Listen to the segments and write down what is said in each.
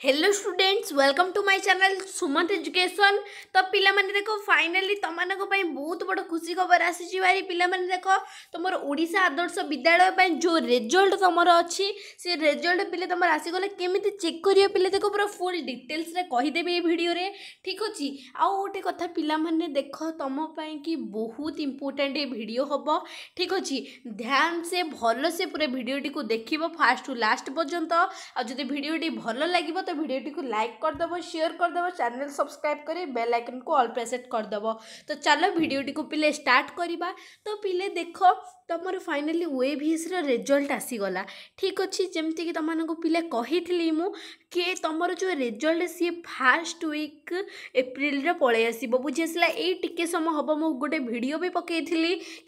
hello students welcome to my channel Sumant education तो पाने देख फाइनाली तुम्हारों बहुत बड़ा खुशी खबर आसी भारी पाने देख तुम ओडा आदर्श विद्यालय जो रेजल्ट तुम अच्छी से रेजल्ट पे तुम आसीगले कमी चेक कर पे देख पूरा फुल डिटेल्स कहीदेवी भिडियो ठीक अच्छे आउ गोटे कथ पाने देख तुम्हें कि बहुत इंपोर्टाट भिडियो हम ठीक अच्छे ध्यान से भल से पूरा भिडटी को देख फास्ट टू लास्ट पर्यटन आदि भिडटी भल लगे तो भिडियोटी को लाइक करदेव सेयर करदेव चैनल सब्सक्राइब कर बेल आइकन को अल प्रेसेट करदेव तो चलो भिडियोटी को पिले स्टार्ट करवा तो पिले देख तुम फाइनाली ओएभिएस्र रेजल्ट आसीगला ठीक अच्छे जमती तुम पिले कही कि तुमर जो रेजल्ट सी फास्ट वीक एप्रिल पलैस बुझीसा ये टी समय हम मु गोटे भिड भी पकई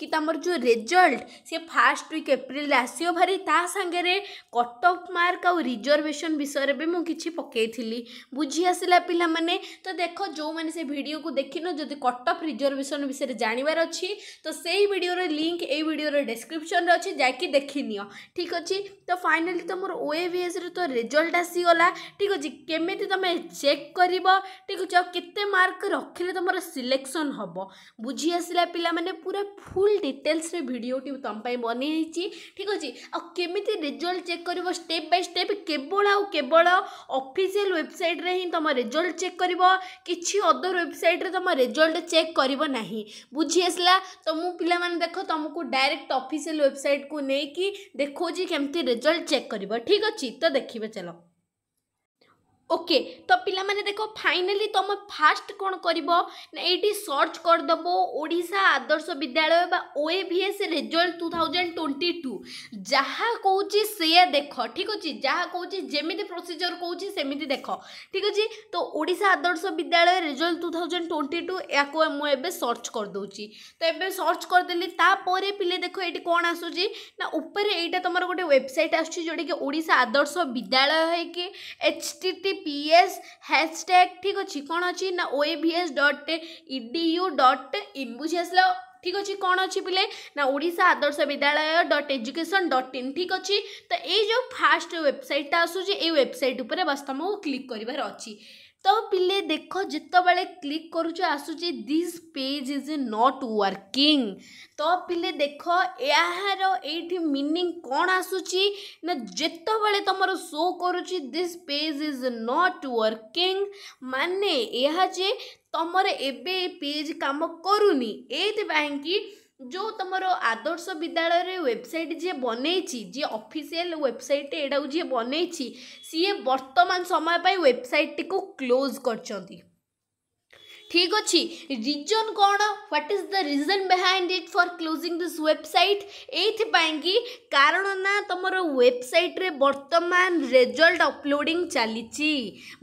कि तुम जो रेजल्ट सी फास्ट वीक एप्रिल आसो भारी ता सागर कटअफ मार्क आउ रिजर्भेसन विषय भी मुझे କିଛି ପକାଇଥିଲି ବୁଝି ଆସିଲା ପିଲାମାନେ ତ ଦେଖ ଯେଉଁମାନେ ସେ ଭିଡ଼ିଓକୁ ଦେଖିନ ଯଦି କଟ୍ ଅଫ୍ ରିଜର୍ଭେସନ୍ ବିଷୟରେ ଜାଣିବାର ଅଛି ତ ସେଇ ଭିଡ଼ିଓର ଲିଙ୍କ୍ ଏଇ ଭିଡ଼ିଓର ଡେସ୍କ୍ରିପ୍ସନ୍ରେ ଅଛି ଯାଇକି ଦେଖିନିଅ ଠିକ୍ ଅଛି ତ ଫାଇନାଲି ତ ମୋର ଓଏଭିଏସ୍ର ତ ରେଜଲ୍ଟ ଆସିଗଲା ଠିକ୍ ଅଛି କେମିତି ତୁମେ ଚେକ୍ କରିବ ଠିକ୍ ଅଛି ଆଉ କେତେ ମାର୍କ ରଖିଲେ ତୁମର ସିଲେକ୍ସନ୍ ହେବ ବୁଝି ଆସିଲା ପିଲାମାନେ ପୁରା ଫୁଲ୍ ଡିଟେଲ୍ସରେ ଭିଡ଼ିଓଟି ତୁମ ପାଇଁ ବନେଇଛି ଠିକ୍ ଅଛି ଆଉ କେମିତି ରେଜଲ୍ଟ ଚେକ୍ କରିବ ଷ୍ଟେପ୍ ବାଇ ଷ୍ଟେପ୍ କେବଳ ଆଉ କେବଳ ଅଫିସିଆଲ ୱେବସାଇଟ୍ରେ ହିଁ ତୁମ ରେଜଲ୍ଟ ଚେକ୍ କରିବ କିଛି ଅଦର ୱେବସାଇଟ୍ରେ ତୁମ ରେଜଲ୍ଟ ଚେକ୍ କରିବ ନାହିଁ ବୁଝି ଆସିଲା ତ ମୁଁ ପିଲାମାନେ ଦେଖ ତୁମକୁ ଡାଇରେକ୍ଟ ଅଫିସିଆଲ ୱେବସାଇଟ୍କୁ ନେଇକି ଦେଖାଉଛି କେମିତି ରେଜଲ୍ଟ ଚେକ୍ କରିବ ଠିକ୍ ଅଛି ତ ଦେଖିବେ ଚାଲ ओके तो पाने देख फाइनाली तुम फास्ट कौन कर ये सर्च करदेव ओडा आदर्श विद्यालय बा एस result two thousand twenty two जहाँ कौच देख ठीक अच्छे जहाँ कौच जमी प्रोसीजर कौच सेमती देख ठीक अच्छे तो ओडा Adarsha Vidyalaya result two thousand twenty two या मुझे सर्च करदे तो ये सर्च करदेली पिले देख ये कौन आसूँ ना उपर तुम गोटे वेबसाइट आसूँ जोटा आदर्श विद्यालय है कि H T P S hashtag ଠିକ୍ ଅଛି କ'ଣ ଅଛି ନା O A V S dot E D U dot in ବୁଝି ଆସିଲା ঠিক আছে কোণ অছি পিলে না ওড়িশা আদর্শ বিদ্যালয় ডট এজুকেশন ডট ইন ঠিক আছে তো এই যে ফার্স্ট ওয়েবসাইটটা আসুচি এই ওয়েবসাইট উপরে বাস তুমি ক্লিক করবার অছি तो पिले देख जिते क्लिक करुच आसूँ this page is not working तो पिले देख यार ये मिनिंग कौन आसूची ना जिते तुम शो करुच this page is not working माने यह जे तुमर एबे पेज काम करूनी ए ଯେଉଁ ତୁମର ଆଦର୍ଶ ବିଦ୍ୟାଳୟରେ ୱେବସାଇଟ୍ ଯିଏ ବନେଇଛି ଯିଏ ଅଫିସିଆଲ୍ ୱେବସାଇଟ୍ ଏଇଟାକୁ ଯିଏ ବନେଇଛି ସିଏ ବର୍ତ୍ତମାନ ସମୟ ପାଇଁ ୱେବସାଇଟ୍ଟିକୁ କ୍ଲୋଜ୍ କରିଛନ୍ତି ଠିକ୍ ଅଛି ରିଜନ୍ କ'ଣ what is the reason behind it for closing this website ଏଇଥିପାଇଁ କି କାରଣ ନା ତୁମର ୱେବସାଇଟ୍ରେ ବର୍ତ୍ତମାନ ରେଜଲ୍ଟ ଅପଲୋଡ଼ିଂ ଚାଲିଛି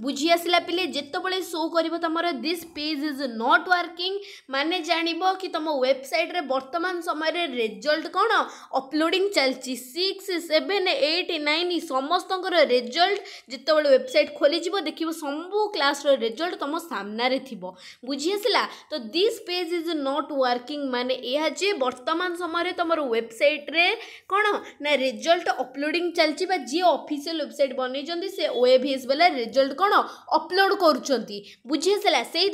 ବୁଝି ଆସିଲା ପିଲେ ଯେତେବେଳେ ସୋ କରିବ ତୁମର this page is not working ମାନେ ଜାଣିବ କି ତୁମ ୱେବସାଇଟ୍ରେ ବର୍ତ୍ତମାନ ସମୟରେ ରେଜଲ୍ଟ କ'ଣ ଅପଲୋଡ଼ିଂ ଚାଲିଛି ସିକ୍ସ ସେଭେନ୍ ଏଇଟ୍ ନାଇନ୍ ସମସ୍ତଙ୍କର ରେଜଲ୍ଟ ଯେତେବେଳେ ୱେବସାଇଟ୍ ଖୋଲିଯିବ ଦେଖିବ ସବୁ କ୍ଲାସ୍ର ରେଜଲ୍ଟ ତୁମ ସାମ୍ନାରେ ଥିବ बुझीसला तो this page is not working माने यह जे वर्तमान समय तुम वेबसाइट रे कौन ना रिजल्ट अपलोडिंग चलती जी ऑफिशियल वेबसाइट बनई से ओएभीएस बोले रिजल्ट कौन अपलोड कर बुझीसला से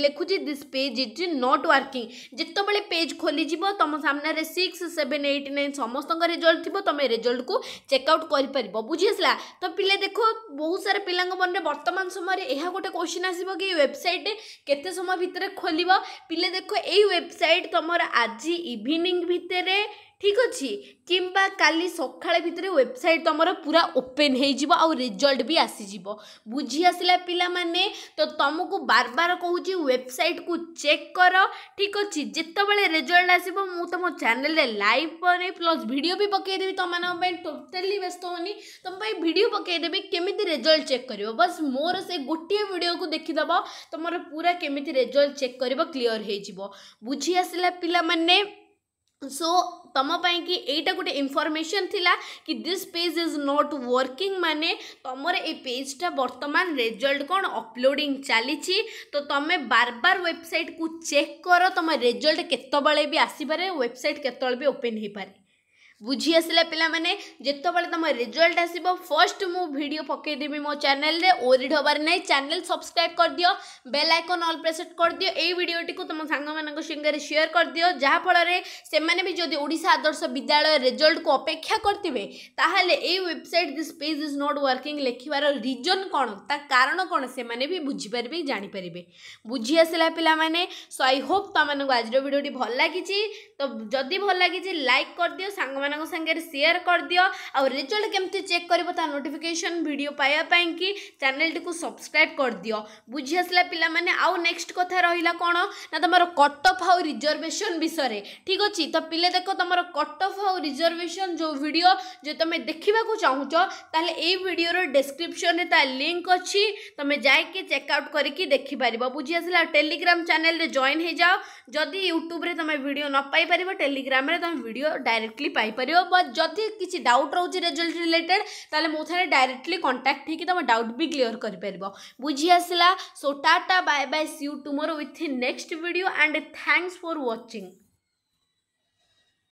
लिखुच this page is not working जिते जितेबाला पेज खोली तुम सामने सिक्स सेवेन एट नाइन समस्त रिजल्ट थी तुम रिजल्ट को चेकआउट कर बुझीसला तो पिले देखो बहुत सारा पिला मन में बर्तमान समय यह गोटे क्वेश्चन आसब कि वेबसाइट କେତେ ସମୟ ଭିତରେ ଖୋଲିବ ପିଲେ ଦେଖ ଏଇ ୱେବସାଇଟ୍ ତୁମର ଆଜି ଇଭିନିଂ ଭିତରେ ठीक अच्छे कि सका भितर वेबसाइट तुम पूरा ओपेन हो रिजल्ट भी आसीज बुझी बुझीआसला पाने तो तुमको बार बार कौच वेबसाइट को चेक कर ठीक अच्छे जितेबाला रेजल्ट आसब मु तुम चैनल लाइव पर प्लस भिड भी पकईदेवी तुम मैं टोटाली व्यस्त होनी तुम्हें भिड पकईदेवि केमी रेजल्ट चेक कर बस मोर से गोटे भिड को देखीद तुम पूरा केमी रेजल्ट चेक कर क्लीयर हो बुझीआसला पाने सो तुम पाई यहाँ गोटे इनफर्मेसन कि this page is not working माने तुमर ये पेजटा बर्तमान रिजल्ट कौन अपलोडिंग चली तो तुम बार बार वेबसाइट को चेक कर तुम रेजल्ट केत भी आसपे वेबसाइट केत ओपेन हो पारे ବୁଝି ଆସିଲା ପିଲାମାନେ ଯେତେବେଳେ ତୁମ ରେଜଲ୍ଟ ଆସିବ ଫର୍ଷ୍ଟ ମୁଁ ଭିଡ଼ିଓ ପକାଇଦେବି ମୋ ଚ୍ୟାନେଲରେ ଓରିଡ଼ ହେବାର ନାହିଁ ଚ୍ୟାନେଲ ସବସ୍କ୍ରାଇବ୍ କରିଦିଅ ବେଲ୍ ଆଇକନ୍ ଅଲ୍ ପ୍ରେସେଟ୍ କରିଦିଅ ଏଇ ଭିଡ଼ିଓଟିକୁ ତୁମ ସାଙ୍ଗମାନଙ୍କ ସାଙ୍ଗରେ ସେୟାର କରିଦିଅ ଯାହାଫଳରେ ସେମାନେ ବି ଯଦି ଓଡ଼ିଶା ଆଦର୍ଶ ବିଦ୍ୟାଳୟ ରେଜଲ୍ଟକୁ ଅପେକ୍ଷା କରିଥିବେ ତାହେଲେ ଏଇ website this page is not working ଲେଖିବାର ରିଜନ୍ କ'ଣ ତା କାରଣ କ'ଣ ସେମାନେ ବି ବୁଝିପାରିବେ ଜାଣିପାରିବେ ବୁଝି ଆସିଲା ପିଲାମାନେ ସୋ ଆଇ ହୋପ୍ ତୁମମାନଙ୍କୁ ଆଜିର ଭିଡ଼ିଓଟି ଭଲ ଲାଗିଛି ତ ଯଦି ଭଲ ଲାଗିଛି ଲାଇକ୍ କରିଦିଅ ସାଙ୍ଗମାନେ सांगे सेयार कर दि आजल्ट कमी चेक कर नोटिफिकेसन भिड पाइबापी कि चेल टी सब्सक्राइब कर दि बुझीआसला पाने नेक्स्ट कथ रहा कौन ना तुम कटअफ आउ रिजर्वेशन विषय ठीक अच्छे तो पिले देख तुम कटअफ आउ रिजर्वेशन जो भिड जो तुम देखा चाहू तेल यीडियोर डेस्क्रिपन लिंक अच्छी तुम्हें जाके चेकआउट करके देखिपार बुझीआसला टेलीग्राम चेल जॉन हो जाओ जदि यूट्यूब तुम्हें भिड नपाई पार टेलीग्राम तुम भिड डायरेक्टली पार जदि किसी डाउट रोचे रेजल्ट रिलेटेड तेल मो थे डायरेक्टली कंटाक्ट हो तुम डाउट भी क्लीयर कर बुझी बुझीआसला so tata bye bye see you tomorrow with next video and thanks for watching